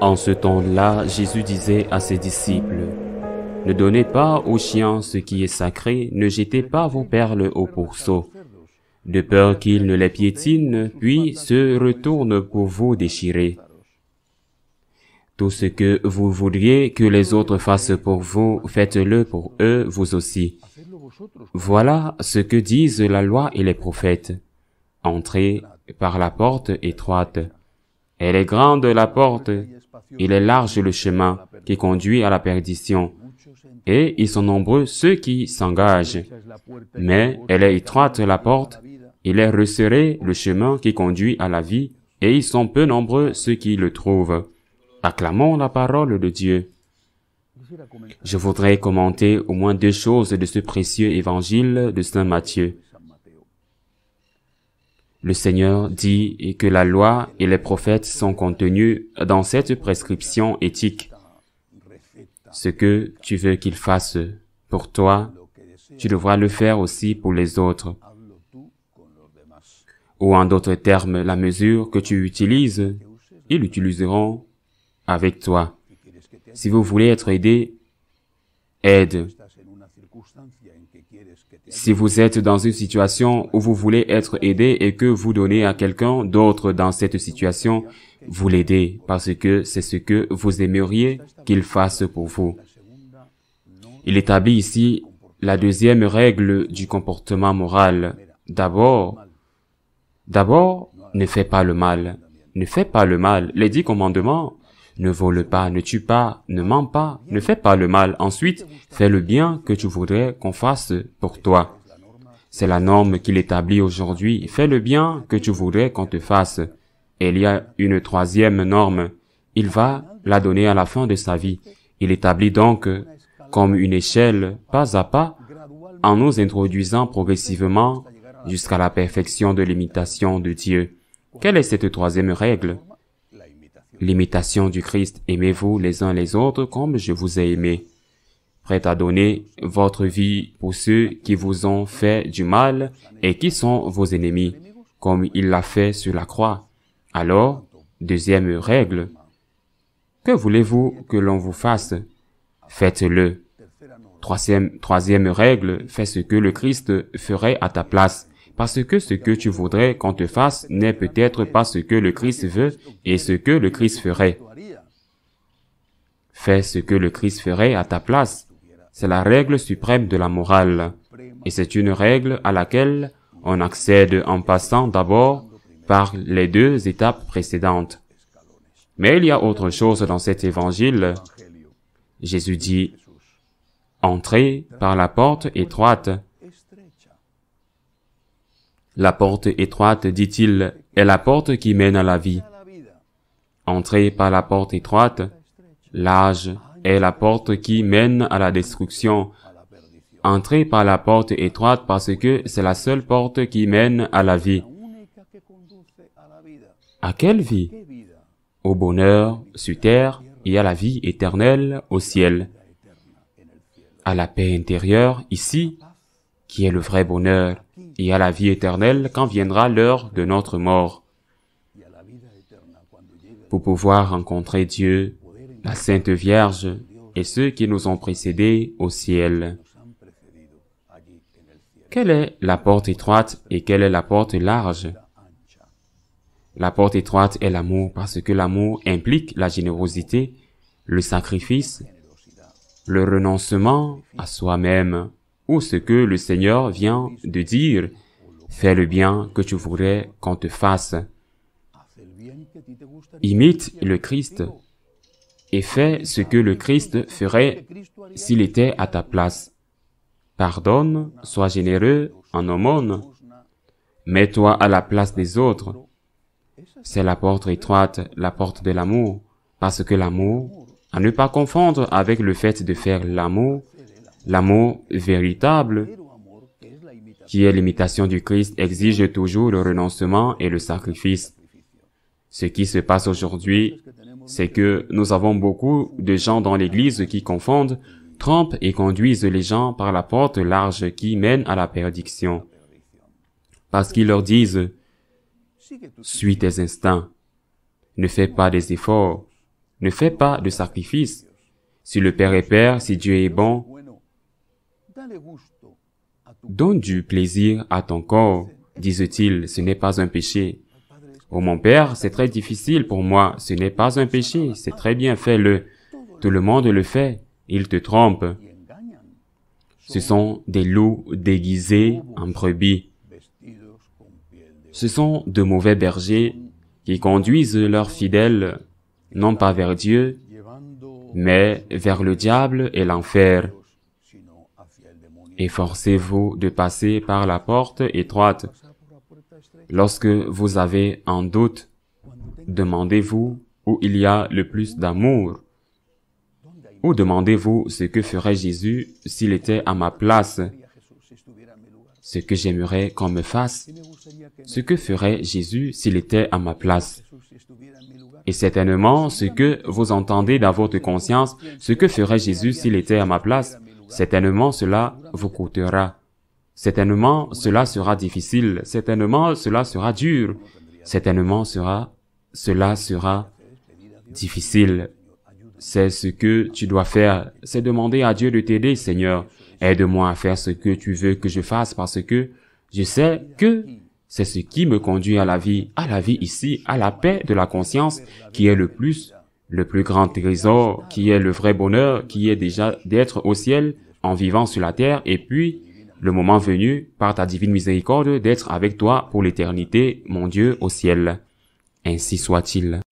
En ce temps-là, Jésus disait à ses disciples, Ne donnez pas aux chiens ce qui est sacré, ne jetez pas vos perles aux pourceaux, de peur qu'ils ne les piétinent, puis se retournent pour vous déchirer. Tout ce que vous voudriez que les autres fassent pour vous, faites-le pour eux, vous aussi. Voilà ce que disent la loi et les prophètes. Entrez par la porte étroite. Elle est grande la porte, il est large le chemin qui conduit à la perdition. Et ils sont nombreux ceux qui s'engagent. Mais elle est étroite la porte, il est resserré le chemin qui conduit à la vie, et ils sont peu nombreux ceux qui le trouvent. Acclamons la parole de Dieu. Je voudrais commenter au moins deux choses de ce précieux évangile de Saint Matthieu. Le Seigneur dit que la loi et les prophètes sont contenus dans cette prescription éthique. Ce que tu veux qu'ils fassent pour toi, tu devras le faire aussi pour les autres. Ou en d'autres termes, la mesure que tu utilises, ils l'utiliseront avec toi. Si vous voulez être aidé, aide. Si vous êtes dans une situation où vous voulez être aidé et que vous donnez à quelqu'un d'autre dans cette situation, vous l'aidez parce que c'est ce que vous aimeriez qu'il fasse pour vous. Il établit ici la deuxième règle du comportement moral. D'abord, d'abord, ne fais pas le mal. Ne fais pas le mal. Les dix commandements ne vole pas, ne tue pas, ne mens pas, ne fais pas le mal. Ensuite, fais le bien que tu voudrais qu'on fasse pour toi. C'est la norme qu'il établit aujourd'hui. Fais le bien que tu voudrais qu'on te fasse. Et il y a une troisième norme. Il va la donner à la fin de sa vie. Il établit donc comme une échelle, pas à pas, en nous introduisant progressivement jusqu'à la perfection de l'imitation de Dieu. Quelle est cette troisième règle L'imitation du Christ, aimez-vous les uns les autres comme je vous ai aimé. Prêt à donner votre vie pour ceux qui vous ont fait du mal et qui sont vos ennemis, comme il l'a fait sur la croix. Alors, deuxième règle, que voulez-vous que l'on vous fasse Faites-le. Troisième, troisième règle, fais ce que le Christ ferait à ta place. Parce que ce que tu voudrais qu'on te fasse n'est peut-être pas ce que le Christ veut et ce que le Christ ferait. Fais ce que le Christ ferait à ta place. C'est la règle suprême de la morale. Et c'est une règle à laquelle on accède en passant d'abord par les deux étapes précédentes. Mais il y a autre chose dans cet évangile. Jésus dit, Entrez par la porte étroite. La porte étroite, dit-il, est la porte qui mène à la vie. Entrer par la porte étroite, l'âge est la porte qui mène à la destruction. Entrer par la porte étroite parce que c'est la seule porte qui mène à la vie. À quelle vie Au bonheur sur terre et à la vie éternelle au ciel. À la paix intérieure ici qui est le vrai bonheur, et à la vie éternelle quand viendra l'heure de notre mort. Pour pouvoir rencontrer Dieu, la Sainte Vierge et ceux qui nous ont précédés au ciel. Quelle est la porte étroite et quelle est la porte large La porte étroite est l'amour parce que l'amour implique la générosité, le sacrifice, le renoncement à soi-même, ou ce que le Seigneur vient de dire, fais le bien que tu voudrais qu'on te fasse. Imite le Christ et fais ce que le Christ ferait s'il était à ta place. Pardonne, sois généreux en aumône. Mets-toi à la place des autres. C'est la porte étroite, la porte de l'amour, parce que l'amour, à ne pas confondre avec le fait de faire l'amour, L'amour véritable, qui est l'imitation du Christ, exige toujours le renoncement et le sacrifice. Ce qui se passe aujourd'hui, c'est que nous avons beaucoup de gens dans l'Église qui confondent, trompent et conduisent les gens par la porte large qui mène à la perdition. Parce qu'ils leur disent, suis tes instincts, ne fais pas des efforts, ne fais pas de sacrifices. Si le Père est Père, si Dieu est bon, Donne du plaisir à ton corps, disent-ils, ce n'est pas un péché. Oh mon Père, c'est très difficile pour moi, ce n'est pas un péché, c'est très bien, fait, le Tout le monde le fait, il te trompe. Ce sont des loups déguisés en brebis. Ce sont de mauvais bergers qui conduisent leurs fidèles non pas vers Dieu, mais vers le diable et l'enfer. Efforcez-vous de passer par la porte étroite. Lorsque vous avez un doute, demandez-vous où il y a le plus d'amour. Ou demandez-vous ce que ferait Jésus s'il était à ma place, ce que j'aimerais qu'on me fasse, ce que ferait Jésus s'il était à ma place. Et certainement, ce que vous entendez dans votre conscience, ce que ferait Jésus s'il était à ma place, Certainement cela vous coûtera. Certainement cela sera difficile. Certainement cela sera dur. Certainement sera, cela sera difficile. C'est ce que tu dois faire. C'est demander à Dieu de t'aider, Seigneur. Aide-moi à faire ce que tu veux que je fasse parce que je sais que c'est ce qui me conduit à la vie, à la vie ici, à la paix de la conscience qui est le plus le plus grand trésor qui est le vrai bonheur, qui est déjà d'être au ciel en vivant sur la terre et puis, le moment venu, par ta divine miséricorde, d'être avec toi pour l'éternité, mon Dieu, au ciel. Ainsi soit-il.